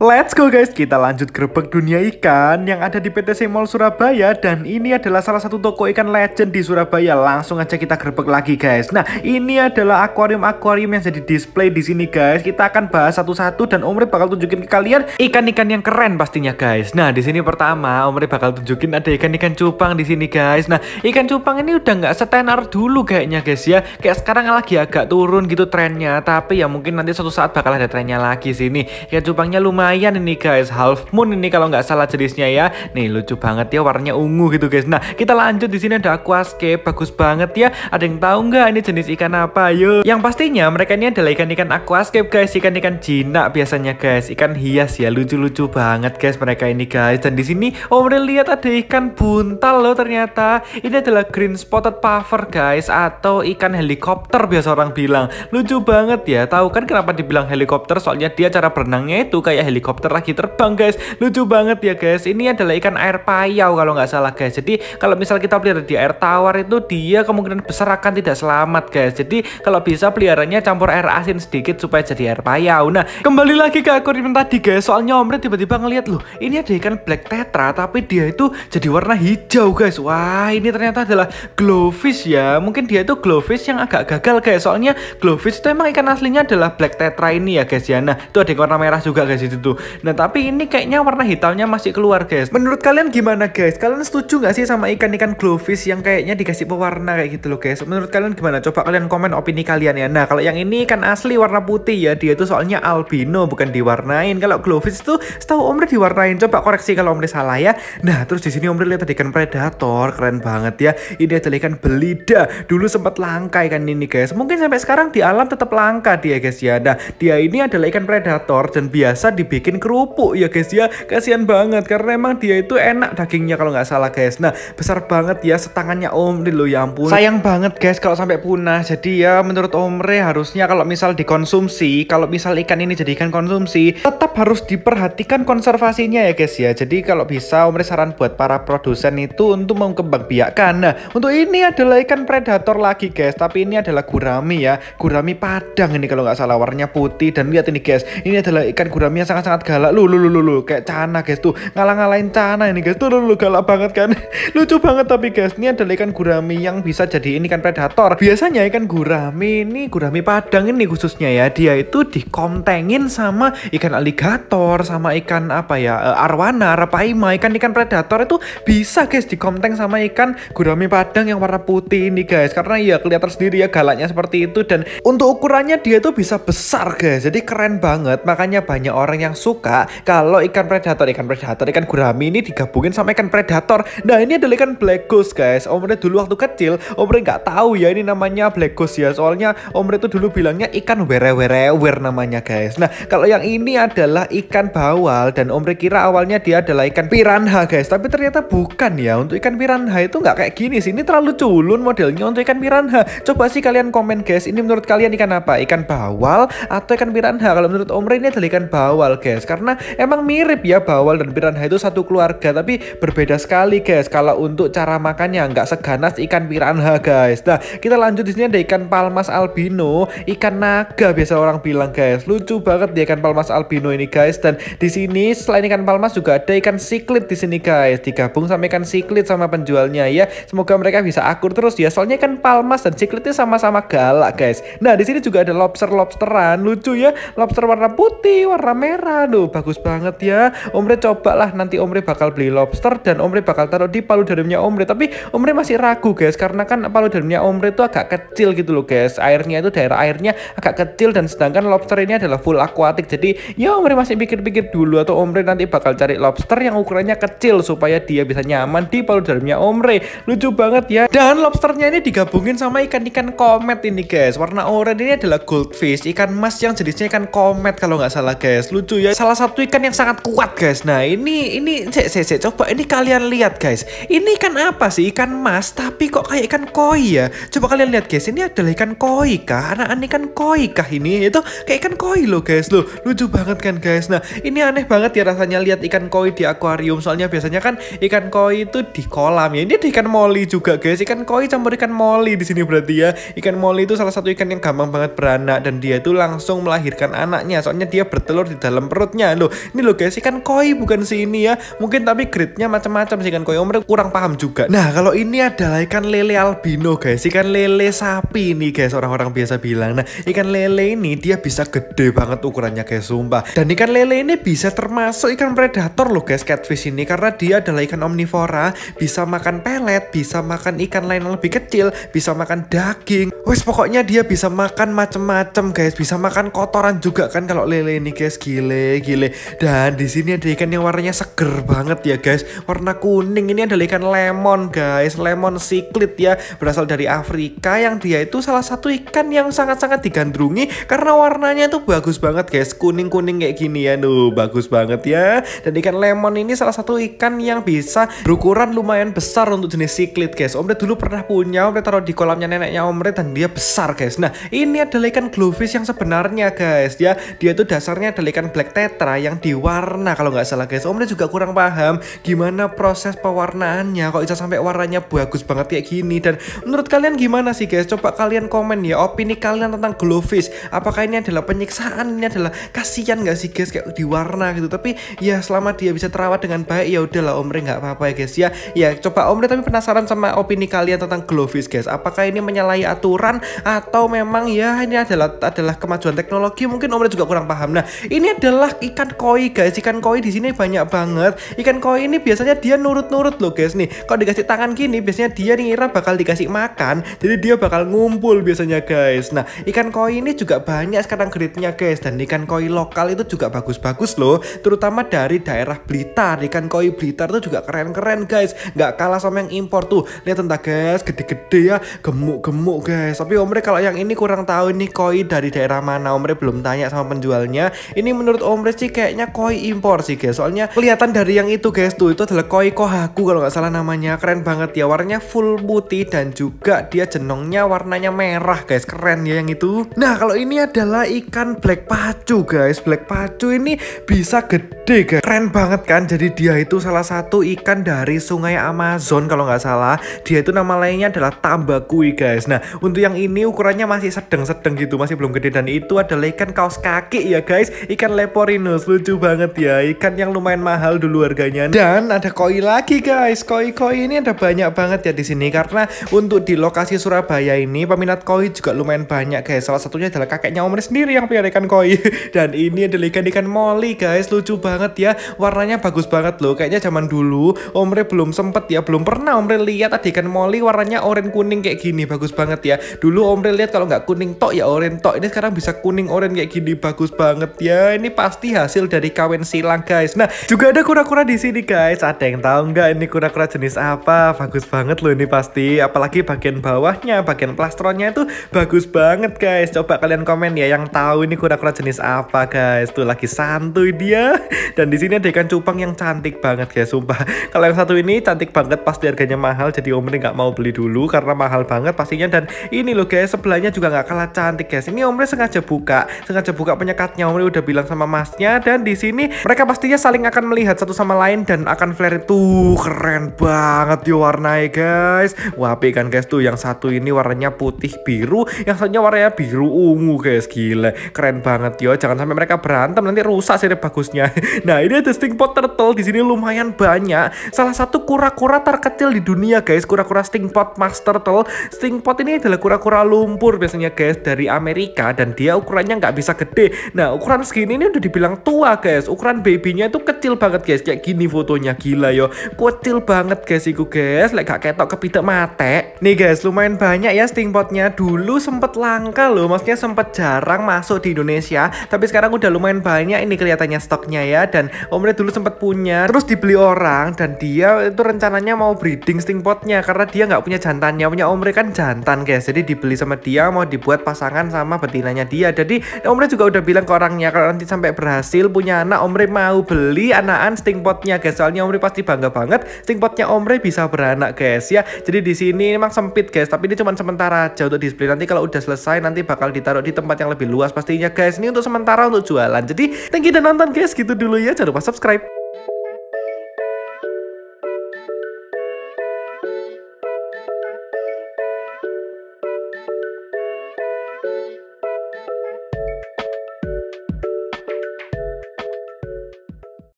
Let's go guys, kita lanjut gerbek dunia ikan yang ada di PTC Mall Surabaya dan ini adalah salah satu toko ikan legend di Surabaya. Langsung aja kita gerbek lagi guys. Nah, ini adalah akuarium-akuarium yang jadi display di sini guys. Kita akan bahas satu-satu dan Omri bakal tunjukin ke kalian ikan-ikan yang keren pastinya guys. Nah, di sini pertama Omri bakal tunjukin ada ikan-ikan cupang di sini guys. Nah, ikan cupang ini udah nggak setenar dulu kayaknya guys ya. Kayak sekarang lagi agak turun gitu trennya, tapi ya mungkin nanti suatu saat bakal ada trennya lagi sini. Ikan cupangnya lumayan lumayan ini guys half moon ini kalau nggak salah jenisnya ya nih lucu banget ya warnanya ungu gitu guys nah kita lanjut di sini ada aquascape bagus banget ya ada yang tahu nggak ini jenis ikan apa yo yang pastinya mereka ini adalah ikan-ikan aquascape guys ikan-ikan jinak biasanya guys ikan hias ya lucu-lucu banget guys mereka ini guys dan di sini om oh, lihat ada ikan buntal loh ternyata ini adalah green spotted puffer guys atau ikan helikopter biasa orang bilang lucu banget ya tahu kan kenapa dibilang helikopter soalnya dia cara berenangnya itu kayak helikopter lagi terbang guys lucu banget ya guys ini adalah ikan air payau kalau nggak salah guys jadi kalau misal kita pelihara di air tawar itu dia kemungkinan besar akan tidak selamat guys jadi kalau bisa peliharanya campur air asin sedikit supaya jadi air payau nah kembali lagi ke eksperimen tadi guys soalnya omret tiba-tiba ngeliat loh ini ada ikan black tetra tapi dia itu jadi warna hijau guys wah ini ternyata adalah glowfish ya mungkin dia itu glowfish yang agak gagal guys soalnya glowfish itu emang ikan aslinya adalah black tetra ini ya guys ya nah itu ada yang warna merah juga guys itu gitu. Nah tapi ini kayaknya warna hitamnya masih keluar guys. Menurut kalian gimana guys? Kalian setuju nggak sih sama ikan-ikan glowfish yang kayaknya dikasih pewarna kayak gitu loh guys? Menurut kalian gimana? Coba kalian komen opini kalian ya. Nah kalau yang ini ikan asli warna putih ya dia itu soalnya albino bukan diwarnain. Kalau glowfish tuh setahu Omri diwarnain. Coba koreksi kalau Omri salah ya. Nah terus di sini Omri lihat ikan predator keren banget ya. Ini adalah ikan belida. Dulu sempat langka ikan ini guys. Mungkin sampai sekarang di alam tetap langka dia guys ya. Nah dia ini adalah ikan predator dan biasa di bikin kerupuk ya guys ya kasihan banget karena emang dia itu enak dagingnya kalau nggak salah guys nah besar banget ya setangannya om loh ya ampun sayang banget guys kalau sampai punah jadi ya menurut Omri harusnya kalau misal dikonsumsi kalau misal ikan ini jadi ikan konsumsi tetap harus diperhatikan konservasinya ya guys ya jadi kalau bisa Omri saran buat para produsen itu untuk mengembangbiakkan nah untuk ini adalah ikan predator lagi guys tapi ini adalah gurami ya gurami padang ini kalau nggak salah warnanya putih dan lihat ini guys ini adalah ikan gurami yang sangat sangat galak lu lu lu lu, lu. kayak cana guys tuh ngalah-ngalahin cana ini guys tuh lu, lu, lu galak banget kan lucu banget tapi guys ini adalah ikan gurami yang bisa jadi ini kan predator biasanya ikan gurami ini gurami padang ini khususnya ya dia itu dikontengin sama ikan aligator sama ikan apa ya eh, arwana rapaima ikan-ikan predator itu bisa guys dikonteng sama ikan gurami padang yang warna putih ini guys karena ya kelihatan sendiri ya galaknya seperti itu dan untuk ukurannya dia itu bisa besar guys jadi keren banget makanya banyak orang yang suka kalau ikan predator, ikan predator, ikan gurami ini digabungin sama ikan predator. Nah ini adalah ikan black ghost guys. Omre dulu waktu kecil, Omre nggak tahu ya ini namanya black ghost ya. Soalnya Omre itu dulu bilangnya ikan were-were-wer namanya guys. Nah kalau yang ini adalah ikan bawal dan Omre kira awalnya dia adalah ikan piranha guys. Tapi ternyata bukan ya. Untuk ikan piranha itu nggak kayak gini sih. Ini terlalu culun modelnya untuk ikan piranha. Coba sih kalian komen guys. Ini menurut kalian ikan apa? Ikan bawal atau ikan piranha? Kalau menurut Omre ini adalah ikan bawal bawal guys karena emang mirip ya bawal dan piranha itu satu keluarga tapi berbeda sekali guys kalau untuk cara makannya nggak seganas ikan piranha guys nah kita lanjut di sini ada ikan palmas albino ikan naga biasa orang bilang guys lucu banget dia ikan palmas albino ini guys dan di sini selain ikan palmas juga ada ikan siklit di sini guys digabung sama ikan siklit sama penjualnya ya semoga mereka bisa akur terus ya soalnya ikan palmas dan siklitnya sama-sama galak guys nah di sini juga ada lobster lobsteran lucu ya lobster warna putih warna merah merah loh bagus banget ya Omre cobalah nanti Omre bakal beli lobster dan Omre bakal taruh di palu paludariumnya Omre tapi Omre masih ragu guys karena kan palu paludariumnya Omre itu agak kecil gitu loh guys airnya itu daerah airnya agak kecil dan sedangkan lobster ini adalah full akuatik jadi ya Omre masih pikir-pikir dulu atau Omre nanti bakal cari lobster yang ukurannya kecil supaya dia bisa nyaman di palu paludariumnya Omre lucu banget ya dan lobsternya ini digabungin sama ikan-ikan komet ini guys warna oranye ini adalah goldfish ikan emas yang jenisnya ikan komet kalau nggak salah guys lucu itu ya salah satu ikan yang sangat kuat guys nah ini ini cek cek, cek. coba ini kalian lihat guys ini ikan apa sih ikan mas tapi kok kayak ikan koi ya coba kalian lihat guys ini adalah ikan koi kah anak-anak ikan koi kah ini itu kayak ikan koi loh guys loh lucu banget kan guys nah ini aneh banget ya rasanya lihat ikan koi di akuarium soalnya biasanya kan ikan koi itu di kolam ya ini ada ikan molly juga guys ikan koi campur ikan molly di sini berarti ya ikan molly itu salah satu ikan yang gampang banget beranak dan dia itu langsung melahirkan anaknya soalnya dia bertelur di dalam dalam perutnya loh ini loh guys ikan koi bukan si ini ya mungkin tapi grade-nya macam-macam sih ikan koi umur kurang paham juga nah kalau ini adalah ikan lele albino guys ikan lele sapi nih guys orang-orang biasa bilang nah ikan lele ini dia bisa gede banget ukurannya guys sumpah dan ikan lele ini bisa termasuk ikan predator loh guys catfish ini karena dia adalah ikan omnivora bisa makan pelet bisa makan ikan lain yang lebih kecil bisa makan daging wes pokoknya dia bisa makan macam-macam guys bisa makan kotoran juga kan kalau lele ini guys gila gile gile dan di sini ada ikan yang warnanya seger banget ya guys warna kuning ini adalah ikan lemon guys lemon siklit ya berasal dari Afrika yang dia itu salah satu ikan yang sangat-sangat digandrungi karena warnanya tuh bagus banget guys kuning-kuning kayak gini ya nuh bagus banget ya dan ikan lemon ini salah satu ikan yang bisa berukuran lumayan besar untuk jenis siklit guys Omre dulu pernah punya Omre taruh di kolamnya neneknya Omre dan dia besar guys nah ini adalah ikan glowfish yang sebenarnya guys ya dia itu dasarnya adalah ikan black Black Tetra yang diwarna kalau nggak salah guys. Om oh, juga kurang paham gimana proses pewarnaannya kok bisa sampai warnanya bagus banget kayak gini dan menurut kalian gimana sih guys? Coba kalian komen ya opini kalian tentang Glowfish. Apakah ini adalah penyiksaan? Ini adalah kasihan nggak sih guys kayak diwarna gitu. Tapi ya selama dia bisa terawat dengan baik ya udahlah Omre nggak apa-apa ya guys ya. Ya coba Omre tapi penasaran sama opini kalian tentang Glowfish guys. Apakah ini menyalahi aturan atau memang ya ini adalah adalah kemajuan teknologi mungkin Omre juga kurang paham. Nah, ini adalah adalah ikan koi guys. Ikan koi di sini banyak banget. Ikan koi ini biasanya dia nurut-nurut loh guys nih. Kalau dikasih tangan gini biasanya dia ngira bakal dikasih makan. Jadi dia bakal ngumpul biasanya guys. Nah, ikan koi ini juga banyak sekarang grade-nya guys dan ikan koi lokal itu juga bagus-bagus loh. Terutama dari daerah Blitar. Ikan koi Blitar tuh juga keren-keren guys. Nggak kalah sama yang impor tuh. Lihat entah guys, gede-gede ya, gemuk-gemuk guys. Tapi Omre kalau yang ini kurang tahu nih koi dari daerah mana. Omre belum tanya sama penjualnya. Ini menurut menurut Om kayaknya koi impor sih guys. Soalnya kelihatan dari yang itu guys tuh itu adalah koi kohaku kalau nggak salah namanya. Keren banget ya warnanya full putih dan juga dia jenongnya warnanya merah guys. Keren ya yang itu. Nah kalau ini adalah ikan black pacu guys. Black pacu ini bisa gede guys. Keren banget kan. Jadi dia itu salah satu ikan dari sungai Amazon kalau nggak salah. Dia itu nama lainnya adalah tambakui guys. Nah untuk yang ini ukurannya masih sedang-sedang gitu masih belum gede dan itu adalah ikan kaos kaki ya guys. Ikan leporinus lucu banget ya ikan yang lumayan mahal dulu harganya dan ada koi lagi guys koi koi ini ada banyak banget ya di sini karena untuk di lokasi Surabaya ini peminat koi juga lumayan banyak guys salah satunya adalah kakeknya Omer sendiri yang pelihara ikan koi dan ini adalah ikan ikan molly guys lucu banget ya warnanya bagus banget loh kayaknya zaman dulu Omre belum sempet ya belum pernah Omre lihat tadi ikan molly warnanya oranye kuning kayak gini bagus banget ya dulu Omre lihat kalau nggak kuning tok ya oranye tok ini sekarang bisa kuning oranye kayak gini bagus banget ya ini pasti hasil dari kawin silang guys. Nah juga ada kura-kura di sini guys. Ada yang tahu nggak ini kura-kura jenis apa? Bagus banget loh ini pasti. Apalagi bagian bawahnya, bagian plastronnya itu bagus banget guys. Coba kalian komen ya yang tahu ini kura-kura jenis apa guys. Tuh lagi santuy dia. Dan di sini ada ikan cupang yang cantik banget guys. Sumpah. Kalau yang satu ini cantik banget pasti harganya mahal. Jadi Om nggak mau beli dulu karena mahal banget pastinya. Dan ini loh guys sebelahnya juga nggak kalah cantik guys. Ini omre sengaja buka, sengaja buka penyekatnya. Omre udah bilang sama sama masnya dan di sini mereka pastinya saling akan melihat satu sama lain dan akan flare tuh keren banget yo warnanya guys wapi kan guys tuh yang satu ini warnanya putih biru yang satunya warnanya biru ungu guys gila keren banget yo jangan sampai mereka berantem nanti rusak sih bagusnya nah ini ada stingpot turtle di sini lumayan banyak salah satu kura-kura terkecil di dunia guys kura-kura stingpot mas turtle stingpot ini adalah kura-kura lumpur biasanya guys dari Amerika dan dia ukurannya nggak bisa gede nah ukuran segini ini udah dibilang tua guys ukuran babynya itu kecil banget guys kayak gini fotonya gila yo kecil banget guys iku guys lek gak ketok kepitek mate nih guys lumayan banyak ya stingpotnya dulu sempet langka loh maksudnya sempet jarang masuk di Indonesia tapi sekarang udah lumayan banyak ini kelihatannya stoknya ya dan omnya dulu sempet punya terus dibeli orang dan dia itu rencananya mau breeding stingpotnya karena dia nggak punya jantannya punya omre kan jantan guys jadi dibeli sama dia mau dibuat pasangan sama betinanya dia jadi omre juga udah bilang ke orangnya kalau nanti sampai sampai berhasil punya anak Omri mau beli anakan stingpotnya guys soalnya Omre pasti bangga banget stingpotnya Omri bisa beranak guys ya jadi di sini memang sempit guys tapi ini cuma sementara aja untuk display nanti kalau udah selesai nanti bakal ditaruh di tempat yang lebih luas pastinya guys ini untuk sementara untuk jualan jadi thank you dan nonton guys gitu dulu ya jangan lupa subscribe